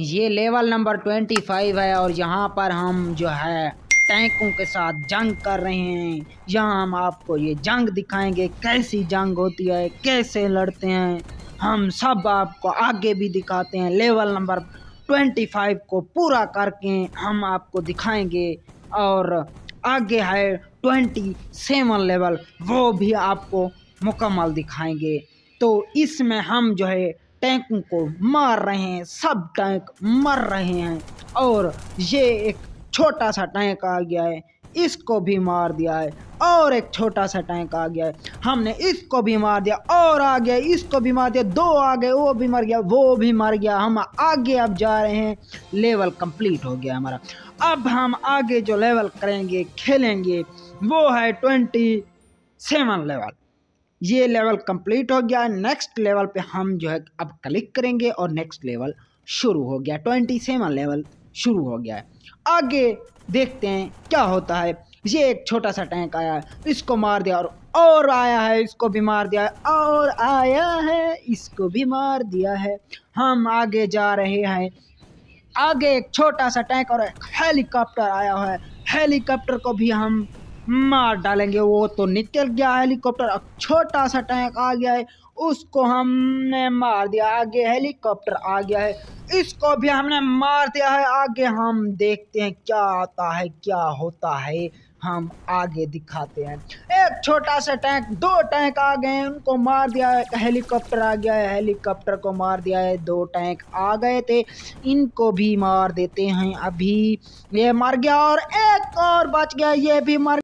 ये level number twenty five है और यहाँ पर हम जो है टैंकों के साथ जंग कर रहे हैं यहाँ हम आपको ये जंग दिखाएंगे कैसी जंग होती है कैसे लड़ते हैं हम सब आपको आगे भी दिखाते हैं लेवल नंबर ट्वेंटी फाइव को पूरा करके हम आपको दिखाएंगे और आगे है ट्वेंटी सेवन लेवल वो भी आपको मुकम्मल दिखाएंगे तो इसमें हम जो है टैंकों को मार रहे हैं सब टैंक मर रहे हैं और ये एक छोटा सा टैंक आ गया है इसको भी मार दिया है और एक छोटा सा टैंक आ गया है हमने इसको भी मार दिया और आ गया इसको भी मार दिया दो आ गए वो भी मर गया वो भी मर गया हम आगे अब जा रहे हैं लेवल कंप्लीट हो गया हमारा अब हम आगे जो लेवल करेंगे खेलेंगे वो है ट्वेंटी सेवन लेवल ये लेवल कंप्लीट हो गया नेक्स्ट लेवल पे हम जो है अब क्लिक करेंगे और नेक्स्ट लेवल शुरू हो गया ट्वेंटी सेवन लेवल शुरू हो गया है आगे देखते हैं क्या होता है ये एक छोटा सा टैंक आया है इसको मार दिया और और आया है इसको भी मार दिया है और आया है इसको भी मार दिया है हम आगे जा रहे हैं आगे एक छोटा सा टैंक और हेलीकॉप्टर आया है हेलीकॉप्टर को भी हम मार डालेंगे वो तो निकल गया हेलीकॉप्टर छोटा सा टैंक आ गया है उसको हमने मार दिया आगे हेलीकॉप्टर आ गया है इसको भी हमने मार दिया है आगे हम देखते हैं क्या आता है क्या होता है हम आगे दिखाते हैं एक छोटा सा टैंक दो टैंक आ गए उनको मार दिया है हेलीकॉप्टर आ गया है हेलीकॉप्टर को मार दिया है दो टैंक आ गए थे इनको भी मार देते हैं अभी ये मर गया और एक और बच गया ये भी मर